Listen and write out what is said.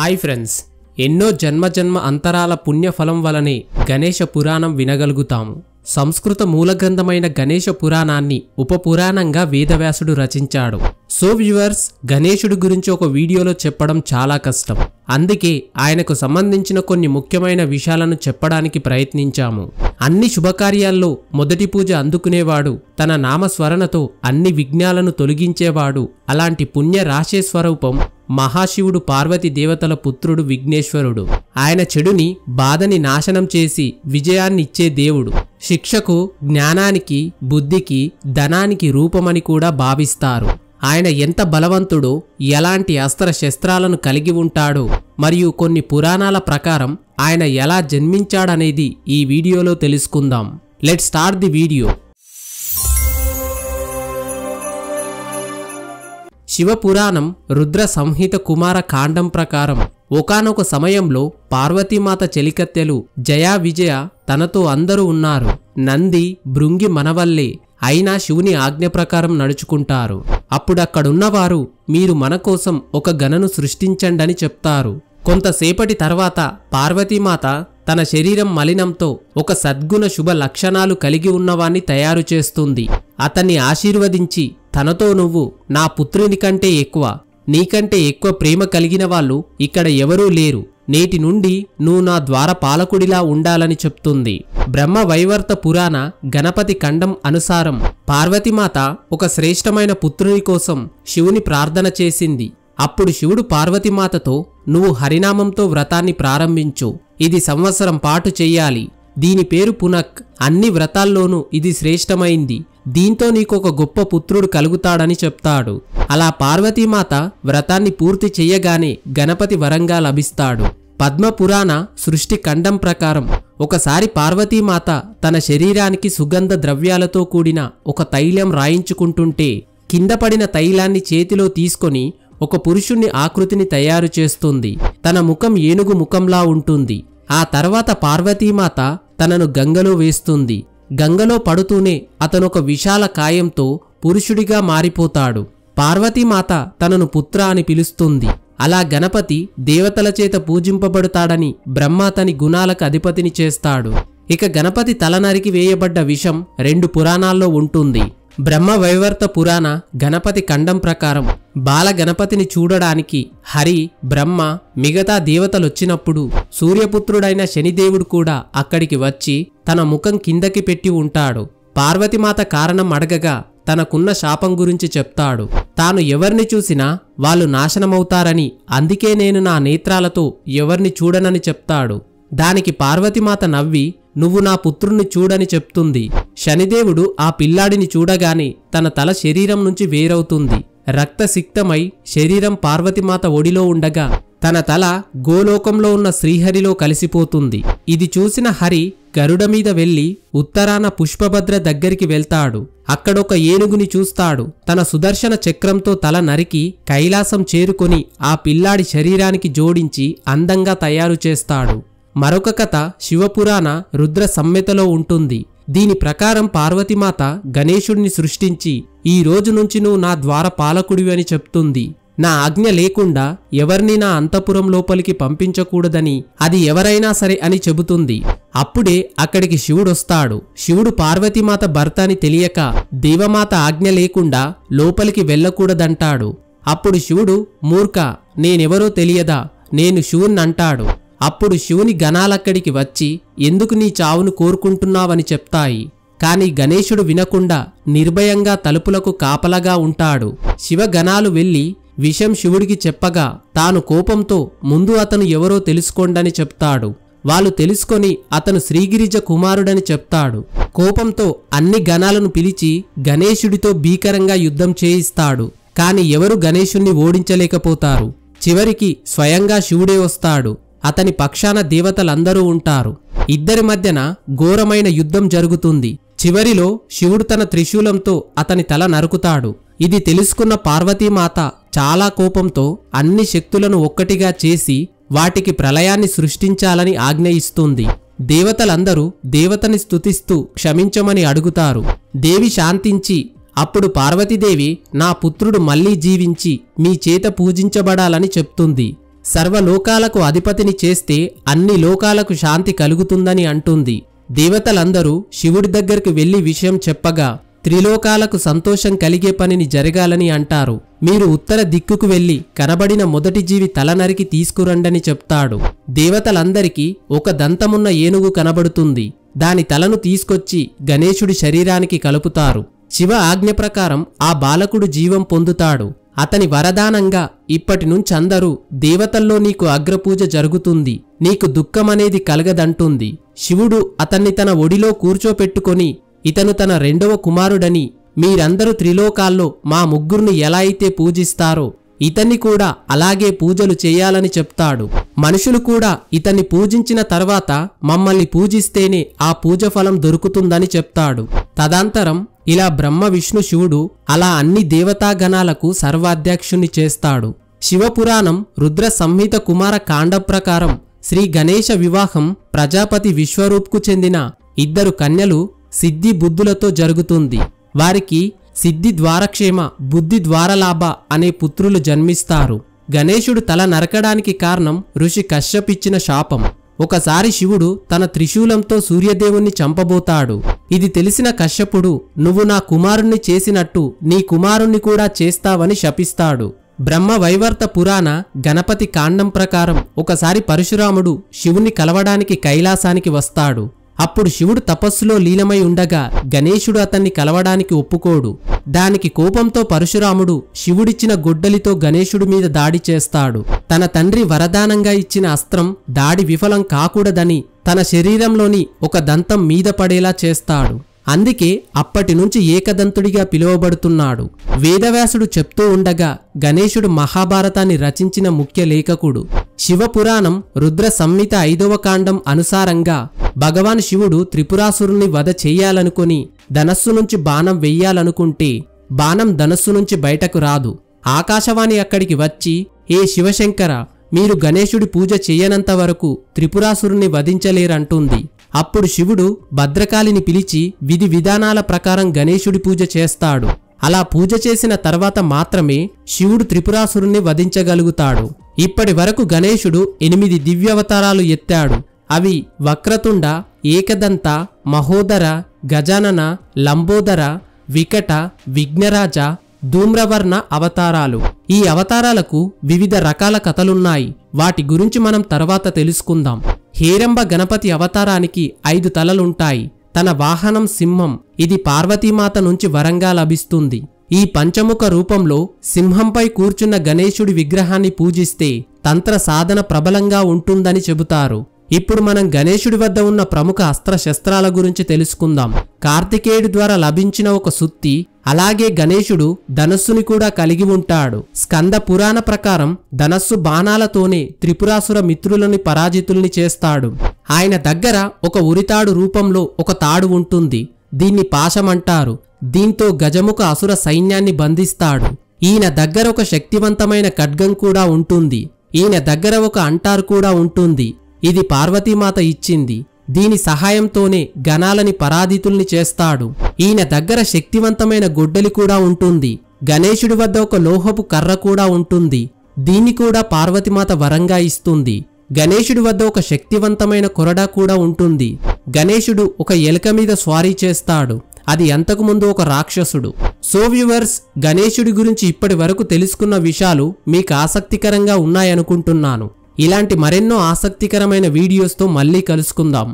hi friends ఎన్నో జన్మ జన్మ అంతరాల పుణ్యఫలం వలనే గణేష పురాణం వినగలుగుతాము సంస్కృత మూలగ్రంథమైన గణేష పురాణాన్ని ఉపపురాణంగా వేదవ్యాసుడు రచించాడు సో వ్యూవర్స్ గణేషుడు గురించి ఒక వీడియోలో చెప్పడం చాలా కష్టం అందుకే ఆయనకు సంబంధించిన కొన్ని ముఖ్యమైన విషయాలను చెప్పడానికి ప్రయత్నించాము అన్ని శుభకార్యాల్లో మొదటి పూజ అందుకునేవాడు తన నామస్మరణతో అన్ని విఘ్నాలను తొలగించేవాడు అలాంటి పుణ్య స్వరూపం మహాశివుడు పార్వతి దేవతల పుత్రుడు విఘ్నేశ్వరుడు ఆయన చెడుని బాధని నాశనం చేసి విజయాన్నిచ్చే దేవుడు శిక్షకు జ్ఞానానికి బుద్ధికి ధనానికి రూపమని కూడా భావిస్తారు ఆయన ఎంత బలవంతుడో ఎలాంటి అస్త్ర శస్త్రాలను కలిగి ఉంటాడో మరియు కొన్ని పురాణాల ప్రకారం ఆయన ఎలా జన్మించాడనేది ఈ వీడియోలో తెలుసుకుందాం లెట్ స్టార్ట్ ది వీడియో శివపురాణం రుద్ర సంహిత కుమార కాండం ప్రకారం ఒకనొక సమయంలో పార్వతీమాత చెలికత్తెలు జయా విజయ తనతో అందరూ ఉన్నారు నంది భృంగి మనవల్లే అయినా శివుని ఆజ్ఞ ప్రకారం నడుచుకుంటారు అప్పుడక్కడున్నవారు మీరు మన కోసం ఒక గణను సృష్టించండని చెప్తారు కొంతసేపటి తర్వాత పార్వతీమాత తన శరీరం మలినంతో ఒక సద్గుణ శుభ లక్షణాలు కలిగి ఉన్నవాణ్ణి తయారు చేస్తుంది అతన్ని ఆశీర్వదించి తనతో నువ్వు నా పుత్రుని కంటే ఎక్కువ నీకంటే ఎక్కువ ప్రేమ కలిగిన వాళ్ళు ఇక్కడ ఎవరూ లేరు నేటి నుండి నువ్వు నా ద్వార పాలకుడిలా ఉండాలని చెప్తుంది బ్రహ్మ వైవర్త పురాణ గణపతి ఖండం అనుసారం పార్వతీమాత ఒక శ్రేష్టమైన పుత్రుని కోసం శివుని ప్రార్థన చేసింది అప్పుడు శివుడు పార్వతీమాతతో నువ్వు హరినామంతో వ్రతాన్ని ప్రారంభించు ఇది సంవత్సరం పాటు చెయ్యాలి దీని పేరు పునక్ అన్ని వ్రతాల్లోనూ ఇది శ్రేష్టమైంది దీంతో నీకొక గొప్ప పుత్రుడు కలుగుతాడని చెప్తాడు అలా పార్వతీమాత వ్రతాన్ని పూర్తి చెయ్యగానే గణపతి వరంగా లభిస్తాడు పద్మపురాణ సృష్టి ఖండం ప్రకారం ఒకసారి పార్వతీమాత తన శరీరానికి సుగంధ ద్రవ్యాలతో కూడిన ఒక తైలం రాయించుకుంటుంటే కింద పడిన తైలాన్ని చేతిలో తీసుకొని ఒక పురుషుణ్ణి ఆకృతిని తయారు చేస్తుంది తన ముఖం ఏనుగు ముఖంలా ఉంటుంది ఆ తర్వాత పార్వతీమాత తనను గంగలో వేస్తుంది గంగలో పడుతూనే అతనొక విశాల కాయంతో పురుషుడిగా మారిపోతాడు పార్వతీమాత తనను పుత్ర అని పిలుస్తుంది అలా గణపతి దేవతల చేత పూజింపబడతాడని బ్రహ్మ తని గుణాలకు అధిపతిని చేస్తాడు ఇక గణపతి తలనరికి వేయబడ్డ విషం రెండు పురాణాల్లో ఉంటుంది బ్రహ్మ వైవర్త పురాణ గణపతి ఖండం ప్రకారం బాల గణపతిని చూడడానికి హరి బ్రహ్మ మిగతా దేవతలొచ్చినప్పుడు సూర్యపుత్రుడైన శనిదేవుడు కూడా అక్కడికి వచ్చి తన ముఖం కిందకి పెట్టి ఉంటాడు పార్వతిమాత కారణం అడగగా తనకున్న శాపం గురించి చెప్తాడు తాను ఎవరిని చూసినా వాళ్ళు నాశనమవుతారని అందుకే నేను నా నేత్రాలతో ఎవరిని చూడనని చెప్తాడు దానికి పార్వతిమాత నవ్వి నువ్వు నా పుత్రుణ్ణి చూడని చెప్తుంది శనిదేవుడు ఆ పిల్లాడిని చూడగానే తన తల శరీరం నుంచి వేరవుతుంది రక్తసిక్తమై శరీరం పార్వతిమాత ఒడిలో ఉండగా తన తల గోలోకంలో ఉన్న శ్రీహరిలో కలిసిపోతుంది ఇది చూసిన హరి గరుడ మీద వెళ్ళి ఉత్తరాన పుష్పభద్ర దగ్గరికి వెళ్తాడు అక్కడొక ఏనుగుని చూస్తాడు తన సుదర్శన చక్రంతో తల నరికి కైలాసం చేరుకొని ఆ పిల్లాడి శరీరానికి జోడించి అందంగా తయారు చేస్తాడు మరొక కథ శివపురాణ రుద్ర సమ్మెతలో ఉంటుంది దీని ప్రకారం పార్వతిమాత గణేశుణ్ణి సృష్టించి ఈ రోజు నుంచి నువ్వు నా ద్వార పాలకుడివి అని చెప్తుంది నా ఆజ్ఞ లేకుండా ఎవరిని నా అంతపురం లోపలికి పంపించకూడదని అది ఎవరైనా సరే అని చెబుతుంది అప్పుడే అక్కడికి శివుడొస్తాడు శివుడు పార్వతీమాత భర్త అని తెలియక దేవమాత ఆజ్ఞ లేకుండా లోపలికి వెళ్ళకూడదంటాడు అప్పుడు శివుడు మూర్ఖ నేనెవరో తెలియదా నేను శివుణ్ణంటాడు అప్పుడు శివుని గణాలక్కడికి వచ్చి ఎందుకు నీ చావును కోరుకుంటున్నావని చెప్తాయి కాని గణేశుడు వినకుండా నిర్భయంగా తలుపులకు కాపలగా ఉంటాడు శివగణాలు వెళ్ళి విషం శివుడికి చెప్పగా తాను కోపంతో ముందు అతను ఎవరో తెలుసుకోండని చెప్తాడు వాళ్ళు తెలుసుకొని అతను శ్రీగిరిజ కుమారుడని చెప్తాడు కోపంతో అన్ని గణాలను పిలిచి గణేశుడితో భీకరంగా యుద్ధం చేయిస్తాడు కాని ఎవరు గణేశుణ్ణి ఓడించలేకపోతారు చివరికి స్వయంగా శివుడే వస్తాడు అతని పక్షాన దేవతలందరూ ఉంటారు ఇద్దరి మధ్యన ఘోరమైన యుద్ధం జరుగుతుంది చివరిలో శివుడు తన త్రిశూలంతో అతని తల నరుకుతాడు ఇది తెలుసుకున్న పార్వతీమాత చాలా కోపంతో అన్ని శక్తులను ఒక్కటిగా చేసి వాటికి ప్రళయాన్ని సృష్టించాలని ఆజ్ఞయిస్తుంది దేవతలందరూ దేవతని స్తుతిస్తూ క్షమించమని అడుగుతారు దేవి శాంతించి అప్పుడు పార్వతీదేవి నా పుత్రుడు మళ్లీ జీవించి మీ చేత పూజించబడాలని చెప్తుంది సర్వలోకాలకు అధిపతిని చేస్తే అన్ని లోకాలకు శాంతి కలుగుతుందని అంటుంది దేవతలందరూ శివుడి దగ్గరికి వెళ్లి విషయం చెప్పగా త్రిలోకాలకు సంతోషం కలిగే పనిని జరగాలని అంటారు మీరు ఉత్తర దిక్కుకు వెళ్లి కనబడిన మొదటి జీవి తల నరికి తీసుకురండని చెప్తాడు దేవతలందరికీ ఒక దంతమున్న ఏనుగు కనబడుతుంది దాని తలను తీసుకొచ్చి గణేశుడి శరీరానికి కలుపుతారు శివ ఆజ్ఞ ప్రకారం ఆ బాలకుడు జీవం పొందుతాడు అతని వరదానంగా ఇప్పటి నుంచందరూ దేవతల్లో నీకు అగ్రపూజ జరుగుతుంది నీకు దుఃఖమనేది కలగదంటుంది శివుడు అతన్ని తన ఒడిలో కూర్చోపెట్టుకొని ఇతను తన రెండవ కుమారుడని మీరందరూ త్రిలోకాల్లో మా ముగ్గురును ఎలా అయితే పూజిస్తారో ఇతన్ని కూడా అలాగే పూజలు చేయాలని చెప్తాడు మనుషులు కూడా ఇతన్ని పూజించిన తర్వాత మమ్మల్ని పూజిస్తేనే ఆ పూజ ఫలం దొరుకుతుందని చెప్తాడు తదంతరం ఇలా బ్రహ్మ విష్ణు శివుడు అలా అన్ని దేవతాగణాలకు సర్వాధ్యక్షుణ్ణి చేస్తాడు శివపురాణం రుద్ర సంహిత కుమార కాండ ప్రకారం శ్రీ గణేశ వివాహం ప్రజాపతి విశ్వరూప్కు చెందిన ఇద్దరు కన్యలు సిద్ధి బుద్ధులతో జరుగుతుంది వారికి సిద్ధి ద్వారక్షేమ బుద్ధి ద్వారలాభ అనే పుత్రులు జన్మిస్తారు గణేశుడు తల నరకడానికి కారణం ఋషి కశ్యపిచ్చిన శాపం ఒకసారి శివుడు తన త్రిశూలంతో సూర్యదేవుణ్ణి చంపబోతాడు ఇది తెలిసిన కశ్యపుడు నువ్వు నా కుమారుణ్ణి చేసినట్టు నీ కుమారుణ్ణి కూడా చేస్తావని శపిస్తాడు బ్రహ్మ వైవర్త పురాణ గణపతి కాండం ప్రకారం ఒకసారి పరశురాముడు శివుని కలవడానికి కైలాసానికి వస్తాడు అప్పుడు శివుడు తపస్సులో లీనమై ఉండగా గణేశుడు అతన్ని కలవడానికి ఒప్పుకోడు దానికి కోపంతో పరశురాముడు శివుడిచ్చిన గొడ్డలితో గణేశుడి మీద దాడి చేస్తాడు తన తండ్రి వరదానంగా ఇచ్చిన అస్త్రం దాడి విఫలం కాకూడదని తన శరీరంలోని ఒక దంతం మీద పడేలా చేస్తాడు అందుకే అప్పటి నుంచి ఏకదంతుడిగా పిలువబడుతున్నాడు వేదవ్యాసుడు చెప్తూ ఉండగా గణేశుడు మహాభారతాన్ని రచించిన ముఖ్య లేఖకుడు శివపురాణం రుద్ర సంహిత ఐదవ కాండం అనుసారంగా భగవాన్ శివుడు త్రిపురాసురుణ్ణి వధ చేయాలనుకుని ధనస్సు నుంచి బాణం వెయ్యాలనుకుంటే బాణం ధనస్సు నుంచి బయటకు రాదు ఆకాశవాణి అక్కడికి వచ్చి ఏ శివశంకర మీరు గణేశుడి పూజ చేయనంత వరకు త్రిపురాసురుణ్ణి వధించలేరంటుంది అప్పుడు శివుడు భద్రకాళిని పిలిచి విధి విధానాల ప్రకారం గణేశుడి పూజ చేస్తాడు అలా పూజ చేసిన తర్వాత మాత్రమే శివుడు త్రిపురాసురుణ్ణి వధించగలుగుతాడు ఇప్పటి వరకు గణేశుడు ఎనిమిది దివ్యవతారాలు ఎత్తాడు అవి వక్రతుండ ఏకదంత మహోదర గజానన లంబోదర వికట విఘ్నరాజ ధూమ్రవర్ణ అవతారాలు ఈ అవతారాలకు వివిధ రకాల కథలున్నాయి వాటి గురించి మనం తర్వాత తెలుసుకుందాం హేరంబ గణపతి అవతారానికి ఐదు తలలుంటాయి తన వాహనం సింహం ఇది పార్వతీమాత నుంచి వరంగా లభిస్తుంది ఈ పంచముఖ రూపంలో సింహంపై కూర్చున్న గణేశుడి విగ్రహాన్ని పూజిస్తే తంత్ర సాధన ప్రబలంగా ఉంటుందని చెబుతారు ఇప్పుడు మనం గణేశుడి వద్ద ఉన్న ప్రముఖ అస్త్రశస్త్రాల గురించి తెలుసుకుందాం కార్తికేయుడి ద్వారా లభించిన ఒక సుత్తి అలాగే గణేశుడు ధనస్సుని కూడా కలిగి ఉంటాడు స్కంద పురాణ ప్రకారం ధనస్సు బాణాలతోనే త్రిపురాసుర మిత్రులని పరాజితుల్ని చేస్తాడు ఆయన దగ్గర ఒక ఉరితాడు రూపంలో ఒక తాడు ఉంటుంది దీన్ని పాశమంటారు దీంతో గజముఖ అసుర సైన్యాన్ని బంధిస్తాడు ఈయన దగ్గర ఒక శక్తివంతమైన ఖడ్గం కూడా ఉంటుంది ఈయన దగ్గర ఒక అంటారు కూడా ఉంటుంది ఇది పార్వతీమాత ఇచ్చింది దీని సహాయంతోనే గణాలని పరాధితుల్ని చేస్తాడు ఈయన దగ్గర శక్తివంతమైన గొడ్డలి కూడా ఉంటుంది గణేశుడి వద్ద ఒక లోహపు కర్ర కూడా ఉంటుంది దీన్ని కూడా పార్వతిమాత వరంగా ఇస్తుంది గణేశుడి వద్ద ఒక శక్తివంతమైన కొరడ కూడా ఉంటుంది గణేశుడు ఒక ఎలుక మీద స్వారీ చేస్తాడు అది అంతకుముందు ఒక రాక్షసుడు సో వ్యూవర్స్ గణేశుడి గురించి ఇప్పటి వరకు తెలుసుకున్న విషయాలు మీకు ఆసక్తికరంగా ఉన్నాయనుకుంటున్నాను ఇలాంటి మరెన్నో ఆసక్తికరమైన వీడియోస్తో మళ్ళీ కలుసుకుందాం